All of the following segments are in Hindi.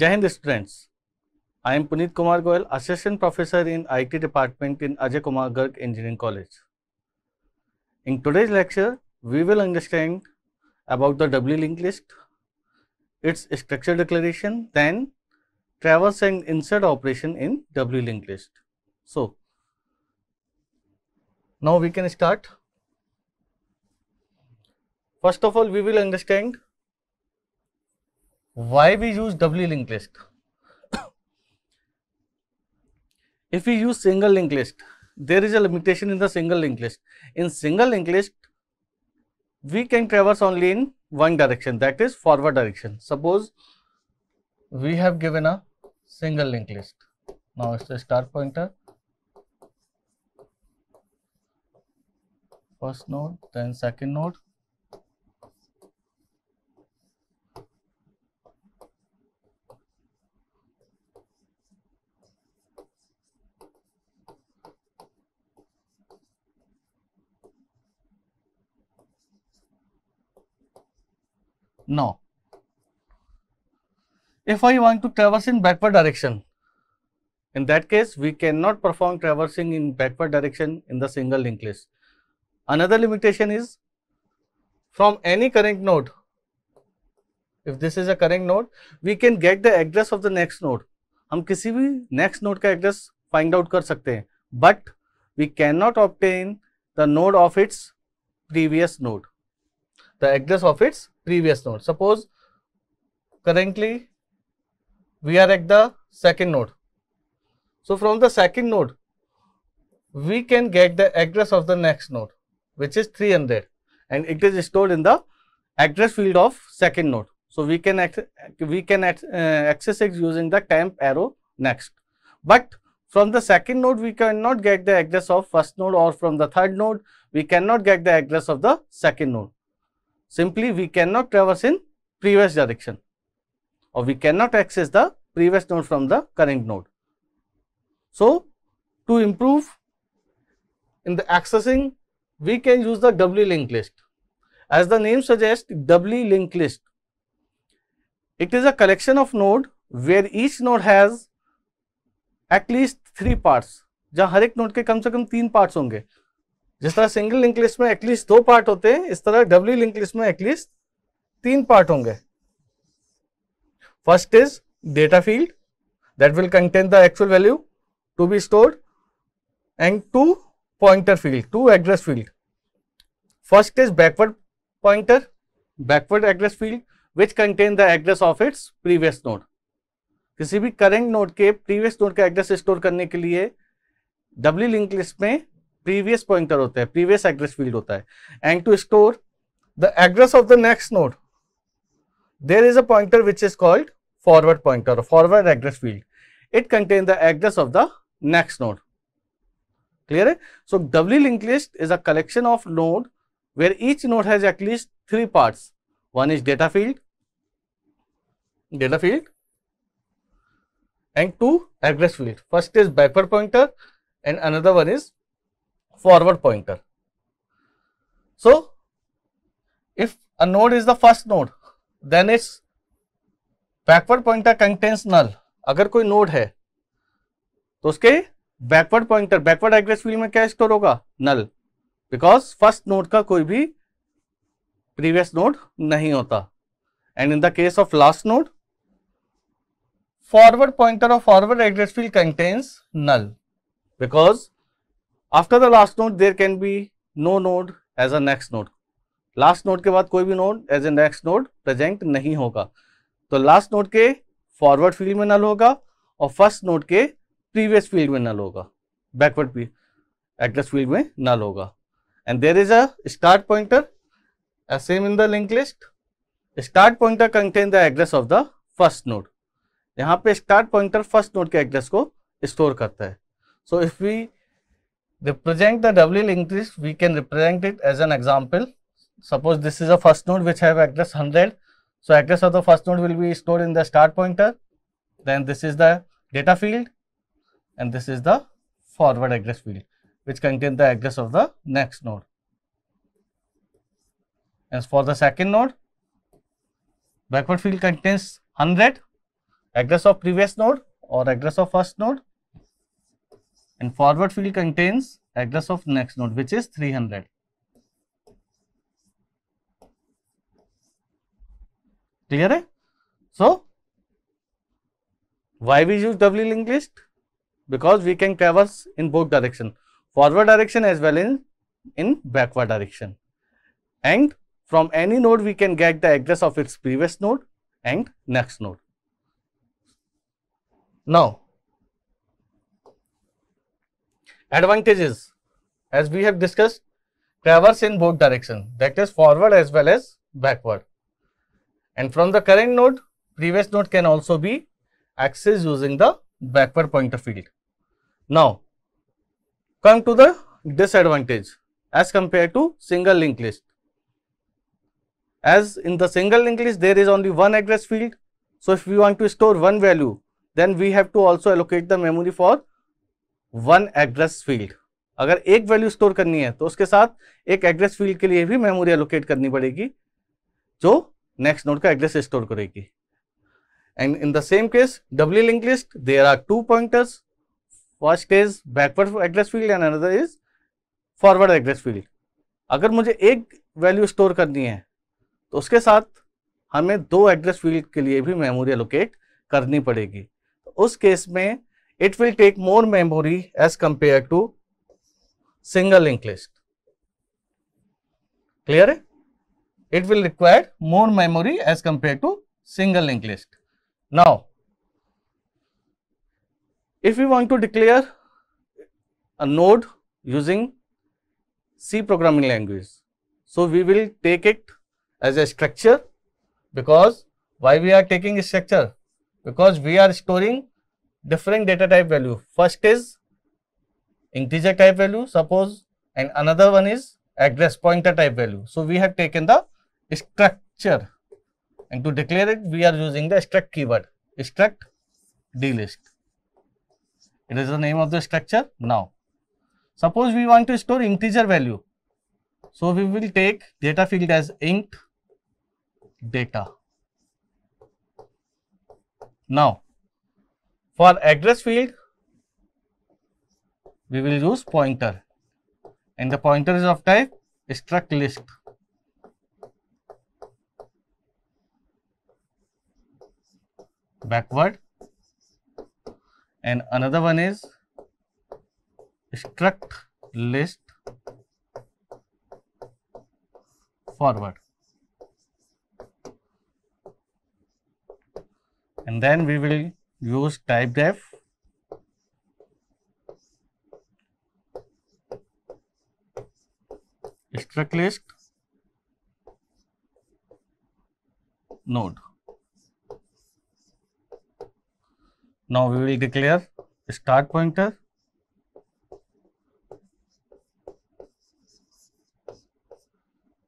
Jai students, I am Puneet Kumar Goyal, Assistant Professor in IT Department in Ajay Kumar Garg Engineering College. In today's lecture, we will understand about the doubly linked list, its structure declaration, then traverse and insert operation in doubly linked list. So, now we can start. First of all, we will understand why we use doubly linked list? if we use single linked list, there is a limitation in the single linked list. In single linked list, we can traverse only in one direction that is forward direction. Suppose we have given a single linked list. Now, it is a star pointer, first node, then second node, Now, if I want to traverse in backward direction, in that case, we cannot perform traversing in backward direction in the single linked list. Another limitation is from any current node, if this is a current node, we can get the address of the next node. हम किसी भी next node का address find out कर सकते हैं, but we cannot obtain the node of its previous node the address of its previous node. Suppose currently we are at the second node. So, from the second node we can get the address of the next node which is 300 and it is stored in the address field of second node. So, we can we can uh, access it using the temp arrow next. But from the second node we cannot get the address of first node or from the third node we cannot get the address of the second node. Simply, we cannot traverse in previous direction or we cannot access the previous node from the current node. So, to improve in the accessing, we can use the doubly linked list. As the name suggests, doubly linked list. It is a collection of node where each node has at least three parts, जहाँ हर एक नोड के कम से कम तीन पार्ट्स होंगे जिस तरह सिंगल लिंक लिस्ट में एटलीस्ट दो पार्ट होते हैं इस तरह डबली लिंक लिस्ट में एटलीस्ट तीन पार्ट होंगे first is data field that will contain the actual value to be stored and two pointer field two address field first is backward pointer backward address field which contain the address of its previous node किसी भी करेंट नोट के प्रीवियस नोट का एड्रेस स्टोर करने के लिए डब्ल्यू लिंक लिस्ट में प्रीवियस पॉइंटर होता है प्रीवियस एड्रेस फील्ड होता है and to store the address of the next node there is a pointer which is called forward pointer forward address field it contains the address of the next node clear so doubly linked list is a collection of node where each node has at least three parts one is data field data field and two address field first is backward pointer and another one is forward pointer so if a node is the first node, then its backward pointer contains null. अगर कोई नोड है तो उसके backward pointer backward address field में क्या स्टोर होगा नल बिकॉज फर्स्ट नोड का कोई भी प्रीवियस नोड नहीं होता and in the case of last node forward pointer of forward address field contains null because after the last node there can be no node as a next node last node के बाद कोई भी node as a next node present नहीं होगा तो लास्ट नोट के फॉरवर्ड फील्ड में नल होगा और फर्स्ट नोट के प्रीवियस फील्ड में नल होगा बैकवर्ड एड्रेस फील्ड में नल होगा and there is a start pointer same in the link list start pointer contain the address of the first node यहाँ पे स्टार्ट पॉइंटर फर्स्ट नोट के एड्रेस को स्टोर करता है so if we represent the doubly increase, we can represent it as an example. Suppose this is a first node which have address 100. So, address of the first node will be stored in the start pointer. Then this is the data field and this is the forward address field which contain the address of the next node. As for the second node, backward field contains 100 address of previous node or address of first node and forward field contains address of next node which is 300. Clear? So, why we use doubly linked list? Because we can traverse in both direction, forward direction as well in, in backward direction. And from any node we can get the address of its previous node and next node. Now, Advantages, as we have discussed, traverse in both direction, that is forward as well as backward. And from the current node, previous node can also be accessed using the backward pointer field. Now, come to the disadvantage as compared to single linked list. As in the single linked list, there is only one address field. So, if we want to store one value, then we have to also allocate the memory for one address field अगर एक वैल्यू स्टोर करनी है तो उसके साथ एक एड्रेस फील्ड के लिए भी मेमोरी एलोकेट करनी पड़ेगी जो नेक्स्ट नोड का एड्रेस स्टोर करेगी and in the same case doubly link list there are two pointers first is backward address field and another is forward address field अगर मुझे एक वैल्यू स्टोर करनी है तो उसके साथ हमें दो एड्रेस फील्ड के लिए भी मेमोरी एलोकेट करनी पड़ेगी तो उस केस में it will take more memory as compared to single linked list. Clear? It will require more memory as compared to single linked list. Now, if we want to declare a node using C programming language, so we will take it as a structure because why we are taking a structure? Because we are storing different data type value. First is integer type value suppose and another one is address pointer type value. So, we have taken the structure and to declare it we are using the struct keyword struct dlist. It is the name of the structure now. Suppose we want to store integer value. So, we will take data field as int data. Now, for address field, we will use pointer and the pointer is of type struct list. backward and another one is struct list forward and then we will use type def struct list node. Now we will declare start pointer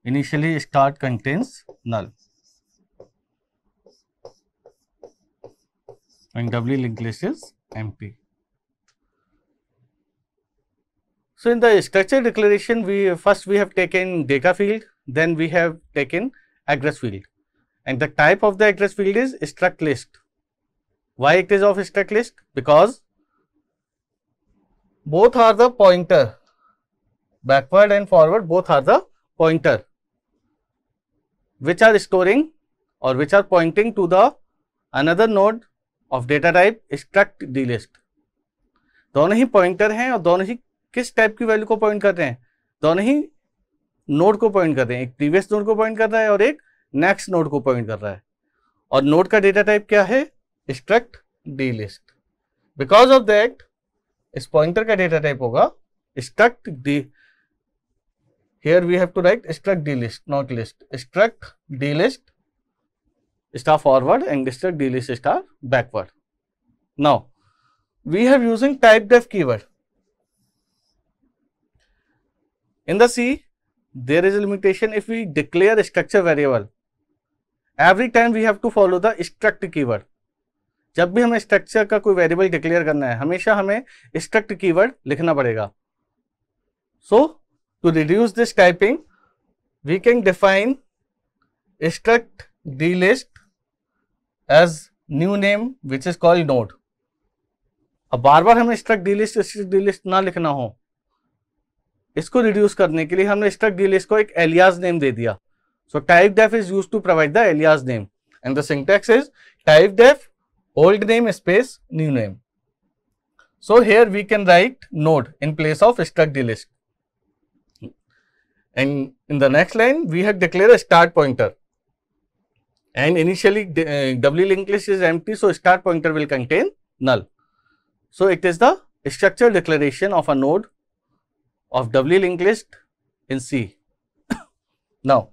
initially start contains null and doubly linked list is empty. So, in the structure declaration, we first we have taken data field, then we have taken address field and the type of the address field is struct list. Why it is of struct list? Because both are the pointer, backward and forward both are the pointer which are storing or which are pointing to the another node of data type struct D list दोनों ही पॉइंटर हैं और दोनों ही किस टाइप की वैल्यू को पॉइंट कर रहे हैं दोनों ही नोड को पॉइंट कर रहे हैं एक प्रीवियस नोड को पॉइंट कर रहा है और एक नेक्स्ट नोड को पॉइंट कर रहा है और नोड का डेटा टाइप क्या है struct D list because of that इस पॉइंटर का डेटा टाइप होगा struct D here we have to write struct D list not list struct D list star forward and instead delist star backward. Now, we have using type def keyword. In the C, there is a limitation if we declare a structure variable. Every time we have to follow the struct keyword. जब भी हमें स्ट्रक्चर का कोई वेरिएबल डिक्लेयर करना है हमेशा हमें स्ट्रक्ट कीवर्ड लिखना पड़ेगा so to reduce this typing we can define struct dlist as new name which is called node अब बार बार हमें स्ट्रक डीलिस्ट स्ट्रक डीलिस्ट ना लिखना हो इसको रिड्यूस करने के लिए हमने स्ट्रक डी लिस्ट को एक एलियाज नेम दे दिया so typedef is use to provide the alias name and the syntax is typedef old name space new name so here we can write node in place of struct dlist and in the next line we have declare start pointer and initially uh, doubly linked list is empty. So, start pointer will contain null. So, it is the structure declaration of a node of doubly linked list in C. now,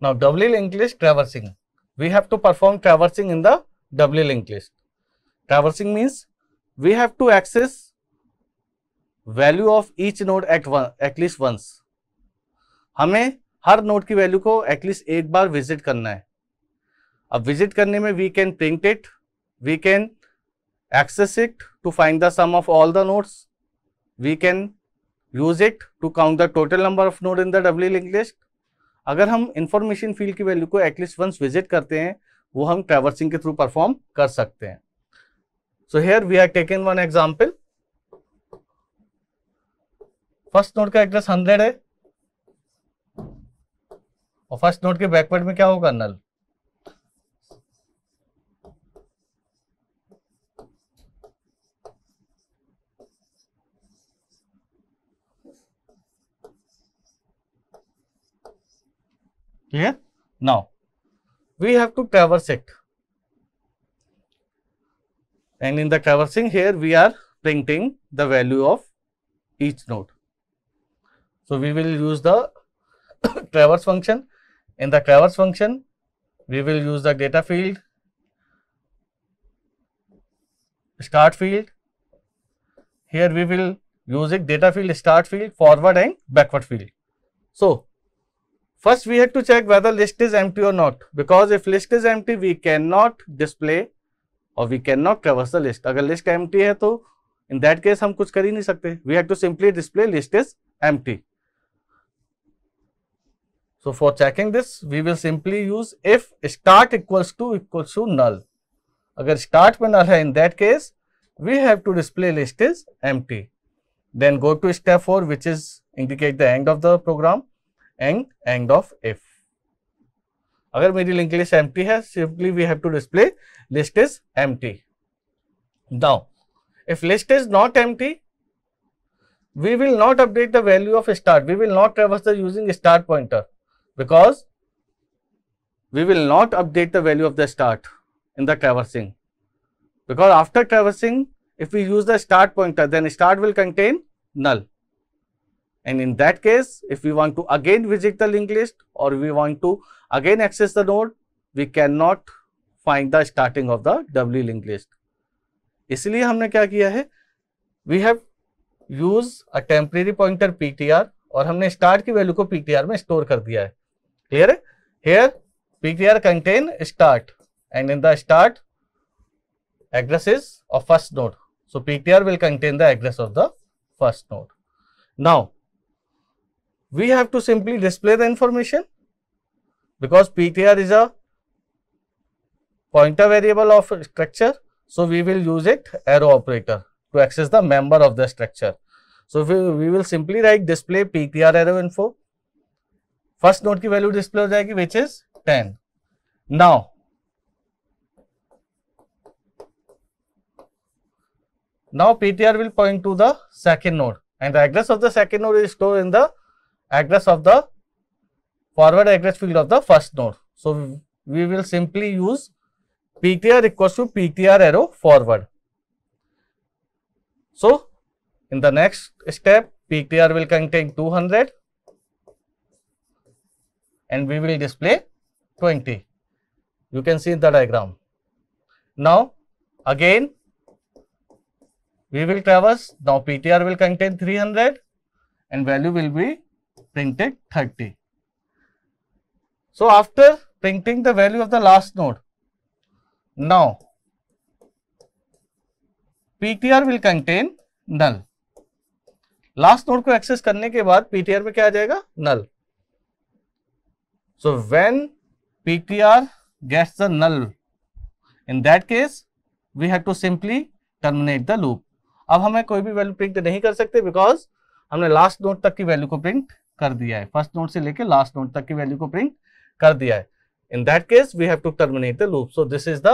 now doubly linked list traversing. We have to perform traversing in the doubly linked list. Traversing means we have to access value of each node at at least once हमें हर नोड की वैल्यू को एटलीस्ट एक बार विजिट करना है अब विजिट करने में we can print it we can access it to find the sum of all the nodes we can use it to count the total number of node in the W link list अगर हम इंफॉर्मेशन फील्ड की वैल्यू को एटलीस्ट वंस विजिट करते हैं वो हम ट्रेवर्सिंग के थ्रू परफॉर्म कर सकते हैं so here we have taken one example first node का एड्रेस हंड्रेड है और फर्स्ट नोट के बैकवर्ड में क्या होगा null clear now we have to traverse it and in the traversing here we are printing the value of each node So, we will use the traverse function. In the traverse function, we will use the data field, start field. Here we will use it data field, start field, forward and backward field. So, first we have to check whether list is empty or not because if list is empty, we cannot display or we cannot traverse the list. If list empty है in that case हम कुछ कर ही We have to simply display list is empty. So, for checking this, we will simply use if start equals to equals to null. Agar start mein null hai, in that case, we have to display list is empty. Then go to step 4, which is indicate the end of the program and end of if. अगर मेरी link list is empty, simply we have to display list is empty. Now, if list is not empty we will not update the value of start we will not traverse the using start pointer because we will not update the value of the start in the traversing because after traversing if we use the start pointer then start will contain null and in that case if we want to again visit the linked list or we want to again access the node we cannot find the starting of the doubly linked list isliye humne kya kiya hai we have use a temporary pointer ptr और हमने स्टार्ट की वैल्यू को पीटीआर में स्टोर कर दिया है Here, here PTR contain start and in the start address is of first node. So, PTR will contain the address of the first node. Now, we have to simply display the information because PTR is a pointer variable of structure. So, we will use it arrow operator to access the member of the structure. So, we, we will simply write display PTR arrow info first node की वैल्यू डिस्प्ले हो जाएगी which is ten now now PTR will point to the second node and address of the second node is store in the address of the forward address field of the first node so we will simply use PTR equal to PTR arrow forward so in the next step PTR will contain 200 and we will display 20. You can see in the diagram. Now, again we will traverse. Now, PTR will contain 300 and value will be printed 30. So, after printing the value of the last node, now PTR will contain null. last node ko access karne ke baad ptr mein kya aa jayega null So when PTR gets the null, in that case we have to simply terminate the loop. ab हमें koi bhi value print nahi kar sakte because humne last node tak ki value ko print kar diya hai first node se leke last node tak ki value ko print kar diya hai in that case we have to terminate the loop so this is the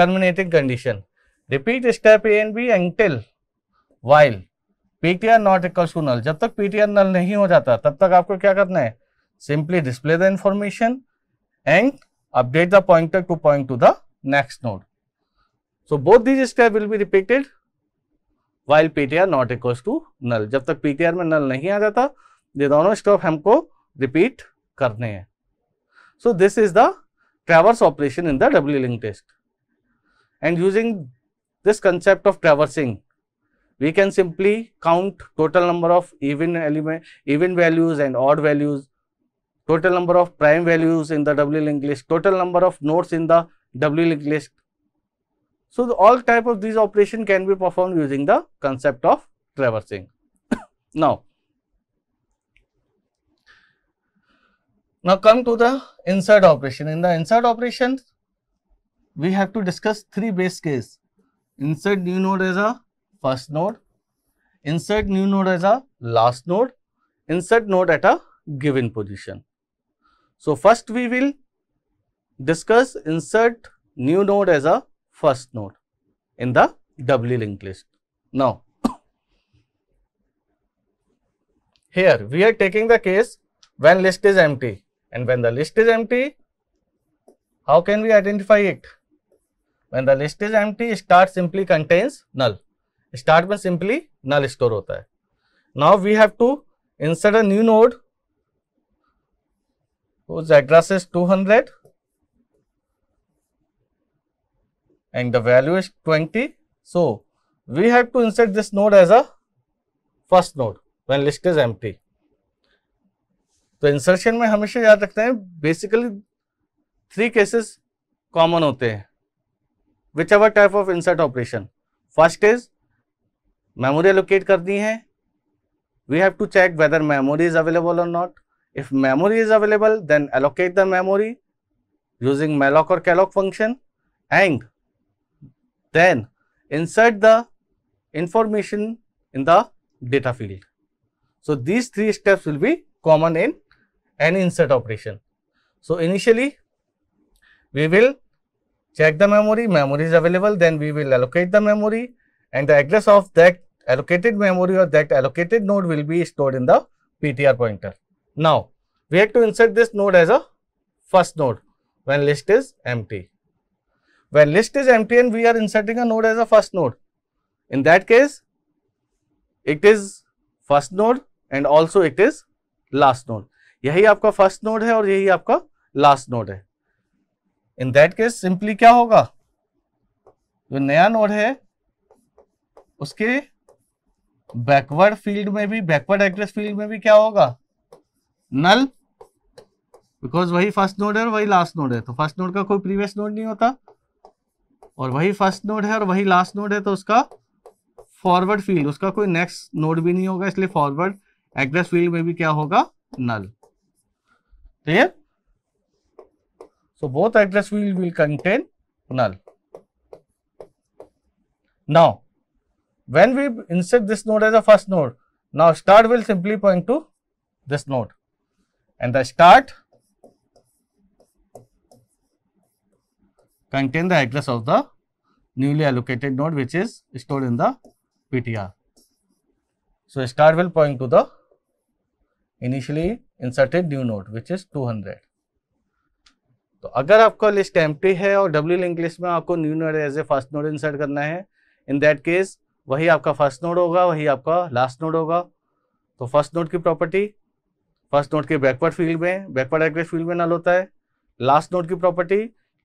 terminating condition repeat step a and b until while ptr not equals to null jab tak ptr null nahi ho jata tab tak aapko kya karna hai Simply display the information and update the pointer to point to the next node. So, both these steps will be repeated while PTR not equals to null. जब तक PTR में null नहीं आ जाता ये दोनों स्टेप हमको repeat करने हैं So this is the traverse operation in the doubly linked test. And using this concept of traversing, we can simply count total number of even element, even values and odd values total number of prime values in the doubly linked list, total number of nodes in the doubly linked list. So, the all type of these operation can be performed using the concept of traversing. now, now come to the insert operation. In the insert operation, we have to discuss three base case. Insert new node as a first node, insert new node as a last node, insert node at a given position. So, first we will discuss insert new node as a first node in the doubly linked list. Now, here we are taking the case when list is empty and when the list is empty, how can we identify it? When the list is empty, start simply contains null. Start में simply null store होता है. Now we have to insert a new node whose address is 200 and the value is 20. So, we have to insert this node as a first node when list is empty. तो इंसर्शन में हमेशा याद रखते हैं बेसिकली थ्री केसेस कॉमन होते हैं whichever type of insert operation first is memory locate करनी है we have to check whether memory is available और not If memory is available, then allocate the memory using malloc or calloc function and then insert the information in the data field. So, these three steps will be common in any insert operation. So, initially we will check the memory, memory is available, then we will allocate the memory and the address of that allocated memory or that allocated node will be stored in the PTR pointer. Now, we have to insert this node as a first node when list is empty. When list is empty and we are inserting a node as a first node, in that case, it is first node and also it is last node. यही आपका first node है और यही आपका last node है in that case simply क्या होगा जो नया node है उसके backward field में भी backward address field में भी क्या होगा नल बिकॉज वही फर्स्ट नोड है और वही लास्ट नोड है तो फर्स्ट नोड का कोई प्रीवियस नोड नहीं होता और वही फर्स्ट नोड है और वही लास्ट नोड है तो उसका फॉरवर्ड फील्ड उसका कोई नेक्स्ट नोड भी नहीं होगा इसलिए फॉरवर्ड एड्रेस फील्ड में भी क्या होगा null clear so both address field will contain null now when we insert this node as a first node now start will simply point to this node and the start contain the address of the newly allocated node which is stored in the PTR. So, start will point to the initially inserted new node which is 200. तो अगर आपका लिस्ट एम्प्टी है और डब्ल्यू लिंक लिस्ट में आपको new node as a first node insert करना है इन दैट केस वही आपका फर्स्ट नोड होगा वही आपका लास्ट नोड होगा तो फर्स्ट नोड की प्रॉपर्टी फर्स्ट नोट के बैकवर्ड फील्ड में बैकवर्ड एग्रेस फील्ड में नल होता है लास्ट नोट की प्रॉपर्टी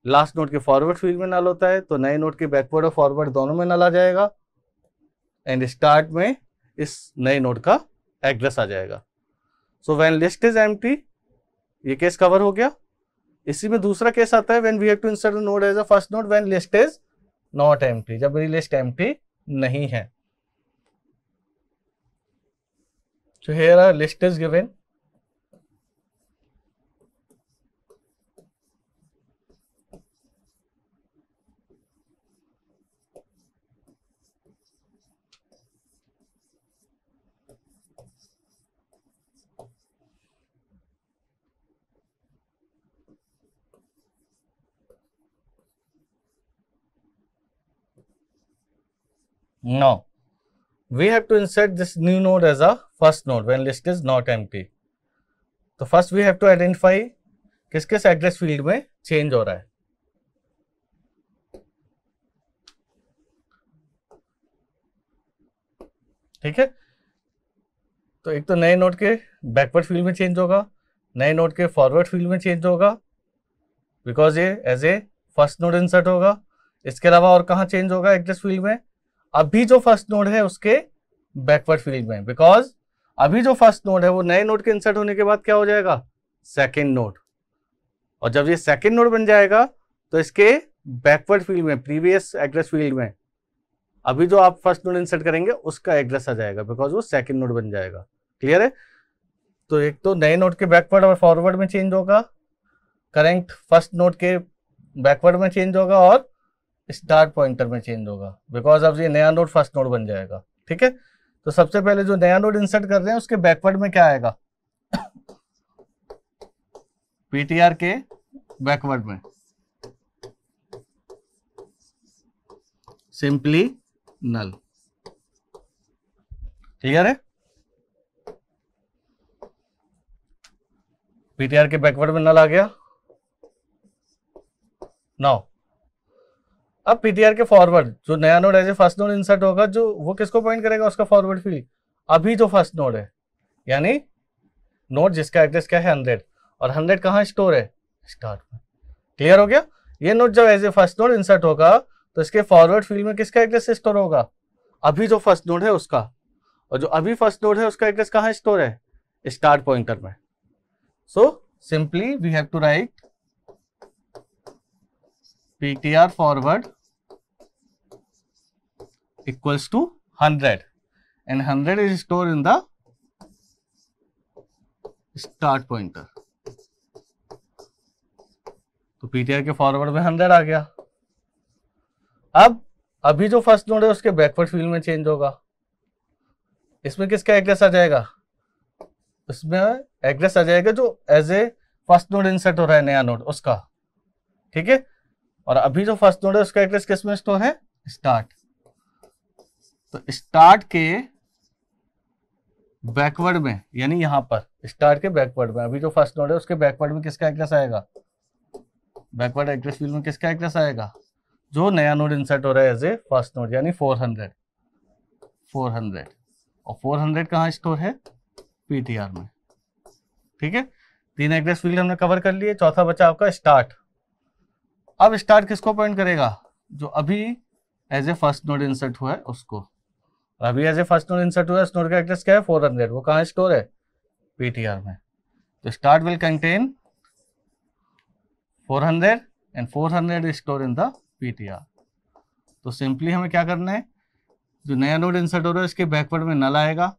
लास्ट नोट के फॉरवर्ड फील्ड में नल होता है तो नए नोट के बैकवर्ड और फॉरवर्ड दोनों में नल आ जाएगा एंड स्टार्ट में इस नए नोट का एड्रेस आ जाएगा सो वैन लिस्ट इज एम ये केस कवर हो गया इसी में दूसरा केस आता है when we have to insert node as a first node when list is not एम जब मेरी लिस्ट एम नहीं है तो here our list is given Now, we have to insert this new node as a first node when list is not empty. So, तो first we have to identify किस किस एड्रेस फील्ड में चेंज हो रहा है ठीक है तो एक तो नए नोट के बैकवर्ड फील्ड में चेंज होगा नए नोट के फॉरवर्ड फील्ड में चेंज होगा बिकॉज ये as a first node insert होगा इसके अलावा और कहा चेंज होगा एड्रेस फील्ड में अभी जो फर्स्ट नोड है उसके बैकवर्ड फिलिंग में बिकॉज अभी जो फर्स्ट नोड है वो नए नोड के इंसर्ट होने के बाद क्या हो जाएगा सेकेंड नोड और जब ये सेकेंड नोड बन जाएगा तो इसके बैकवर्ड फील्ड में प्रीवियस एड्रेस फील्ड में अभी जो आप फर्स्ट नोड इंसर्ट करेंगे उसका एड्रेस आ जाएगा बिकॉज वो सेकेंड नोड बन जाएगा क्लियर है तो एक तो नए नोड के बैकवर्ड और फॉरवर्ड में चेंज होगा करेंट फर्स्ट नोड के बैकवर्ड में चेंज होगा और स्टार्ट पॉइंटर में चेंज होगा बिकॉज अब ये नया नोड फर्स्ट नोड बन जाएगा ठीक है तो सबसे पहले जो नया नोड इंसर्ट कर रहे हैं उसके बैकवर्ड में क्या आएगा पीटीआर के बैकवर्ड में सिंपली नल ठीक है पीटीआर के बैकवर्ड में नल आ गया नाउ अब पीटीआर के फॉरवर्ड जो नया node as a first node insert होगा जो वो किसको पॉइंट करेगा उसका फॉरवर्ड फील्ड अभी जो फर्स्ट नोड है यानी नोड जिसका एड्रेस क्या है हंड्रेड और हंड्रेड कहाँ स्टोर है स्टार्ट में क्लियर हो गया ये नोट जब as a first node insert होगा तो इसके फॉरवर्ड फील्ड में किसका एड्रेस स्टोर होगा अभी जो फर्स्ट नोड है उसका और जो अभी फर्स्ट नोड है उसका एड्रेस कहाँ स्टोर है स्टार्ट पॉइंटर में so simply we have to write PTR forward equals to 100 and 100 is stored in the start pointer. तो PTR के फॉरवर्ड में 100 आ गया अब अभी जो फर्स्ट नोड है उसके बैकवर्ड फील्ड में चेंज होगा इसमें किसका एड्रेस आ जाएगा इसमें एड्रेस आ जाएगा जो as a first node insert हो रहा है नया नोड उसका ठीक है और अभी जो फर्स्ट नोड है उसका एड्रेस किसमें में स्टोर है स्टार्ट तो स्टार्ट के बैकवर्ड में यानी यहां पर स्टार्ट के बैकवर्ड में अभी जो फर्स्ट नोड है उसके बैकवर्ड में किसका एड्रेस आएगा बैकवर्ड एड्रेस फील्ड में किसका एड्रेस आएगा जो नया नोड इंसर्ट हो रहा है एज ए फर्स्ट नोड यानी 400 400 और 400 हंड्रेड कहाँ स्टोर है पीटीआर में ठीक है तीन एड्रेस फील्ड हमने कवर कर लिए चौथा बचा आपका स्टार्ट अब स्टार्ट किसको पॉइंट करेगा जो अभी as a first node insert हुआ है उसको अभी as a first node insert हुआ नोड का एड्रेस क्या है हंड्रेड वो कहाँ स्टोर है पीटीआर में तो start will contain four hundred and four hundred store in the PTR तो सिंपली हमें क्या करना है जो नया नोड इंसर्ट हो रहा है इसके बैकवर्ड में नल आएगा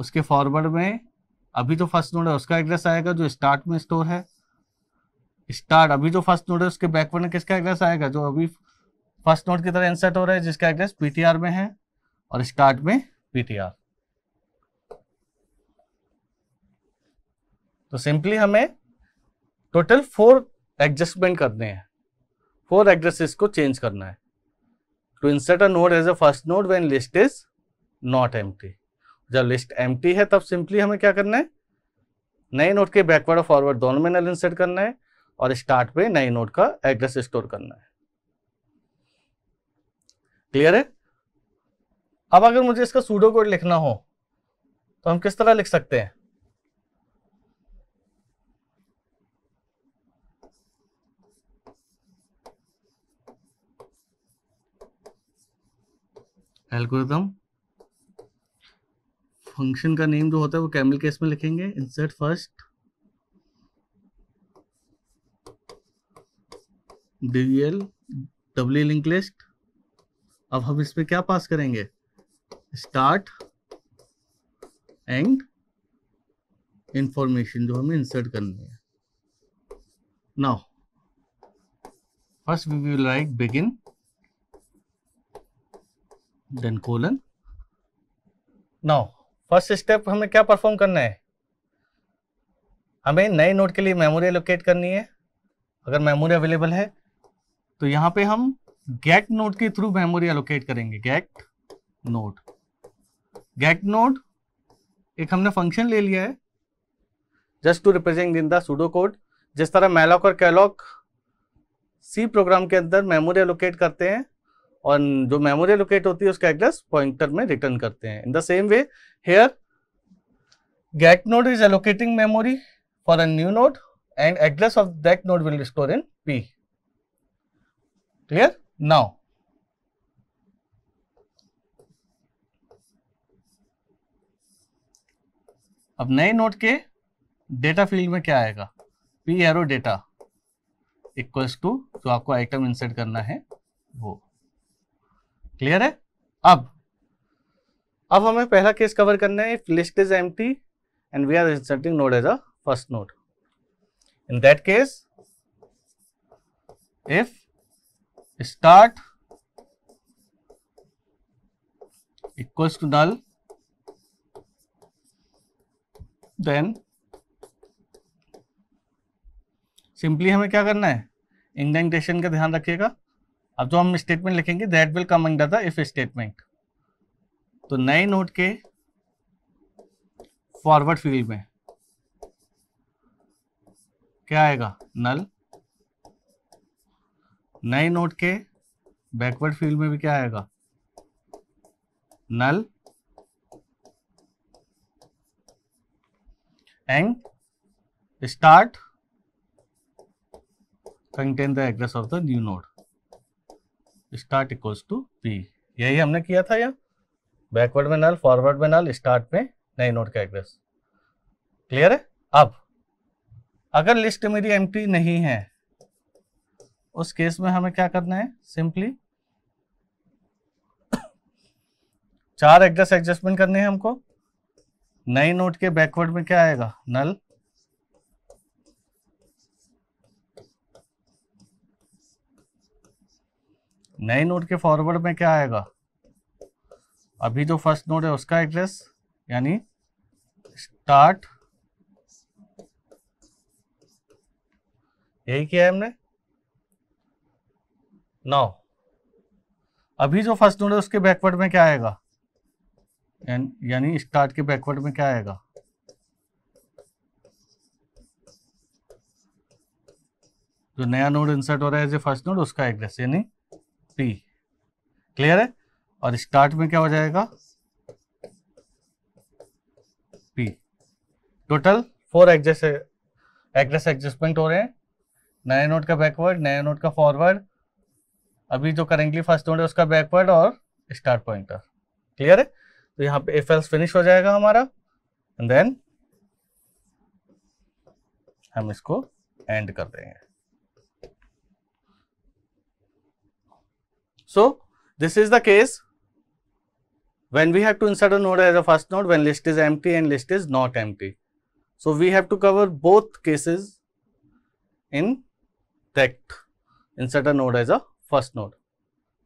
उसके फॉरवर्ड में अभी जो फर्स्ट नोड है उसका एड्रेस आएगा जो स्टार्ट में स्टोर है स्टार्ट अभी जो फर्स्ट नोड है उसके बैकवर्ड में किसका एड्रेस आएगा जो अभी फर्स्ट नोड की तरह इंसर्ट हो रहा है जिसका एड्रेस पीटीआर में है और स्टार्ट में पीटीआर तो सिंपली हमें टोटल फोर एडजस्टमेंट करने हैं फोर एड्रेसेस को चेंज करना है to insert a node as a first node when list is not empty जब लिस्ट एम्प्टी है तब सिंपली हमें क्या करना है नए नोड के बैकवर्ड और फॉरवर्ड दोनों में नल इंसर्ट करना है और स्टार्ट पे नए नोड का एड्रेस स्टोर करना है क्लियर है अब अगर मुझे इसका सूडो कोड लिखना हो तो हम किस तरह लिख सकते हैं एल्गोरिथम फंक्शन का नेम जो होता है वो कैमल केस में लिखेंगे insert first DVL W link list अब हम इसमें क्या पास करेंगे स्टार्ट एंड इंफॉर्मेशन जो हमें इंसर्ट करनी है now first we will write begin then colon now first step हमें क्या परफॉर्म करना है हमें नए नोट के लिए मेमोरी एलोकेट करनी है अगर मेमोरी अवेलेबल है तो यहां पे हम गेट नोट के थ्रू मेमोरी एलोकेट करेंगे गेट नोट गेट नोड एक हमने फंक्शन ले लिया है just to represent in the pseudo code जिस तरह मैलॉक और कैलॉक सी प्रोग्राम के अंदर मेमोरी एलोकेट करते हैं और जो मेमोरी एलोकेट होती है उसका एड्रेस पॉइंटर में रिटर्न करते हैं in the same way here get node is allocating memory for a new node and address of that node will store in P clear now अब नए नोट के डेटा फील्ड में क्या आएगा P arrow data equals to जो आपको आइटम इंसर्ट करना है वो क्लियर है अब अब हमें पहला केस कवर करना है इफ लिस्ट इज एम and we are inserting node as a first node in that case if start equal to null then simply हमें क्या करना है इंडेंटेशन का ध्यान रखिएगा अब जो हम स्टेटमेंट लिखेंगे that will come under the if statement तो नए नोट के फॉरवर्ड फील्ड में क्या आएगा नल नए नोट के बैकवर्ड फील्ड में भी क्या आएगा नल and start contain the address of the new node start equals to p यही हमने किया था या बैकवर्ड में नल फॉरवर्ड में नल स्टार्ट में नई नोड का एड्रेस क्लियर है अब अगर लिस्ट मेरी एम नहीं है उस केस में हमें क्या करना है सिंपली चार एड्रेस एडजस्टमेंट करने हैं हमको नई नोट के बैकवर्ड में क्या आएगा नल नए नोट के फॉरवर्ड में क्या आएगा अभी जो फर्स्ट नोट है उसका एड्रेस यानी स्टार्ट यही किया है हमने नौ अभी जो फर्स्ट नोट है उसके बैकवर्ड में क्या आएगा यानी स्टार्ट के बैकवर्ड में क्या आएगा जो नया नोड इंसर्ट हो रहा है एज ए फर्स्ट नोड उसका एड्रेस यानी पी क्लियर है और स्टार्ट में क्या हो जाएगा पी टोटल फोर एग्जेस एग्रेस एडजस्टमेंट हो रहे हैं नया नोट का बैकवर्ड नया नोट का फॉरवर्ड अभी जो करेंटली फर्स्ट नोट है उसका बैकवर्ड और स्टार्ट पॉइंटर क्लियर है तो यहाँ पे एफ एल्स फिनिश हो जाएगा हमारा एंड देन हम इसको एंड कर देंगे so this is the case when we have to insert a node as a first node when list is empty and list is not empty. So, we have to cover both cases in TECT, insert a node as a first node,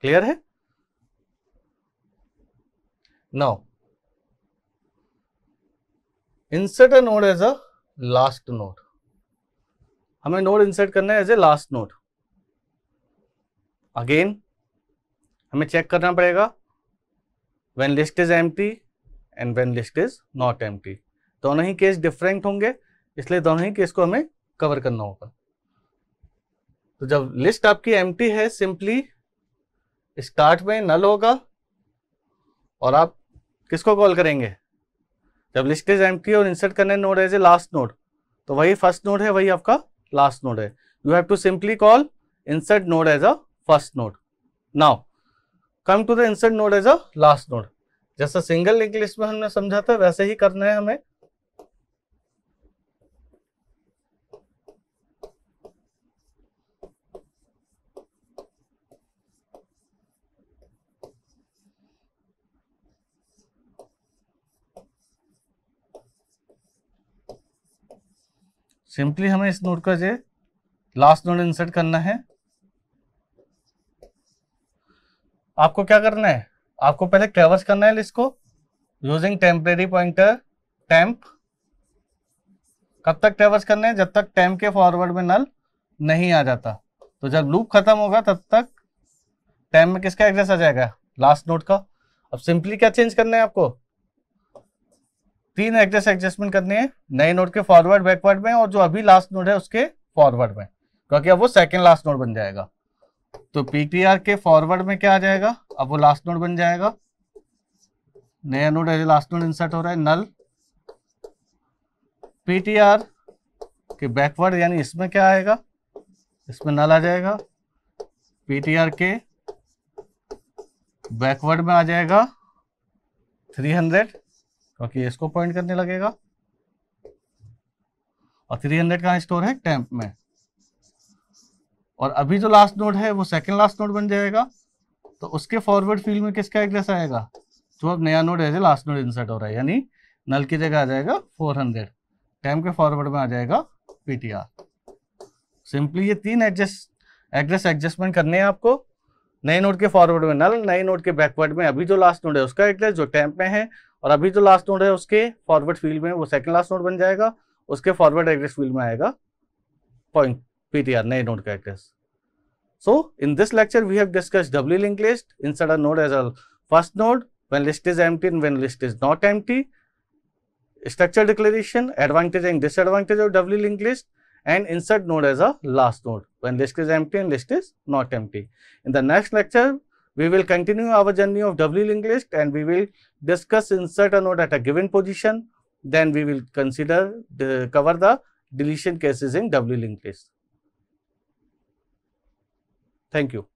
clear hai? Now, insert a node as a last node. हमें नोड इंसर्ट करना है as a last node again हमें चेक करना पड़ेगा when list is empty and when list is not empty दोनों ही केस डिफरेंट होंगे इसलिए दोनों ही केस को हमें कवर करना होगा तो जब लिस्ट आपकी एम्प्टी है सिंपली स्टार्ट में नल होगा और आप किसको कॉल करेंगे जब लिस्ट इज एम्प्टी और इंसर्ट करने node as a last node तो वही फर्स्ट नोड है वही आपका लास्ट नोड है you have to simply call insert node as a first node now come to the insert node as a last node जैसा सिंगल लिंक लिस्ट में हमने समझा था वैसे ही करना है हमें सिंपली हमें इस नोड का जो लास्ट नोड इंसर्ट करना है आपको क्या करना है आपको पहले ट्रेवर्स करना है लिस्ट को यूजिंग टेम्परेरी पॉइंटर टैंप कब तक ट्रेवर्स करना है जब तक टैंप के फॉरवर्ड में नल नहीं आ जाता तो जब लूप खत्म होगा तब तक टैंप में किसका एड्रेस आ जाएगा लास्ट नोट का अब सिंपली क्या चेंज करना है आपको तीन एड्रेस एडजस्टमेंट करने हैं नए नोट के फॉरवर्ड बैकवर्ड में और जो अभी लास्ट नोट है उसके फॉरवर्ड में क्योंकि अब वो सेकेंड लास्ट नोट बन जाएगा तो पीटीआर के फॉरवर्ड में क्या आ जाएगा अब वो लास्ट नोट बन जाएगा नया नोट है लास्ट नोट इंसर्ट हो रहा है नल पीटीआर के बैकवर्ड यानी इसमें क्या आएगा इसमें नल आ जाएगा पीटीआर के बैकवर्ड में आ जाएगा थ्री हंड्रेड क्योंकि okay, इसको पॉइंट करने लगेगा और थ्री हंड्रेड कहाँ स्टोर है टेम्प में और अभी जो लास्ट नोड है वो सेकंड लास्ट नोड बन जाएगा तो उसके फॉरवर्ड फील्ड में किसका एड्रेस आएगा जो अब नया नोड है लास्ट नोड इंसर्ट हो रहा है यानी नल की जगह आ जाएगा 400 हंड्रेड टाइम के फॉरवर्ड में आ जाएगा पीटीआर सिंपली ये तीन एडजस्ट एड्रेस एडजस्टमेंट करने हैं आपको नए नोड के फॉरवर्ड में नल नए नोड के बैकवर्ड में अभी जो लास्ट नोड है उसका एड्रेस जो टैम्प में है और अभी जो लास्ट नोड है उसके फॉरवर्ड फील्ड में वो सेकंड लास्ट नोड बन जाएगा उसके फॉरवर्ड एड्रेस फील्ड में आएगा पॉइंट पीटीआर नए नोड का address so in this lecture we have discuss W link list insert node as a first node when list is empty when list is not एम structure declaration advantage and disadvantage of W link list and insert node as a last node when list is empty and list is not empty in the We will continue our journey of doubly linked list and we will discuss insert a node at a given position. Then we will consider the, cover the deletion cases in doubly linked list. Thank you.